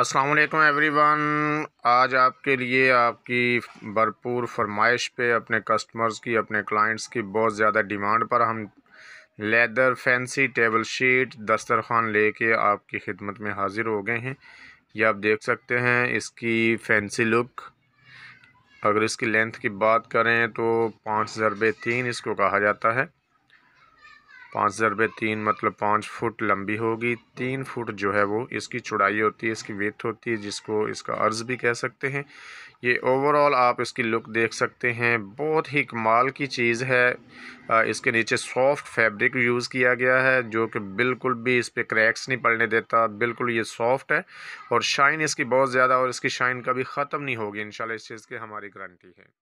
अस्सलाम वालेकुम एवरीवन आज आपके लिए आपकी भरपूर फरमाइश पे अपने कस्टमर्स की अपने क्लाइंट्स की बहुत ज़्यादा डिमांड पर हम लेदर फैंसी टेबल शीट दस्तरखान लेके आपकी खिदमत में हाज़िर हो गए हैं ये आप देख सकते हैं इसकी फैंसी लुक अगर इसकी लेंथ की बात करें तो पाँच ज़रबे तीन इसको कहा जाता है पाँच ज़रबे तीन मतलब पाँच फुट लंबी होगी तीन फुट जो है वो इसकी चौड़ाई होती है इसकी वेथ होती है जिसको इसका अर्ज़ भी कह सकते हैं ये ओवरऑल आप इसकी लुक देख सकते हैं बहुत ही कमाल की चीज़ है इसके नीचे सॉफ्ट फैब्रिक यूज़ किया गया है जो कि बिल्कुल भी इस पर क्रैक्स नहीं पड़ने देता बिल्कुल ये सॉफ्ट है और शाइन इसकी बहुत ज़्यादा और इसकी शाइन कभी ख़त्म नहीं होगी इन इस चीज़ की हमारी गारंटी है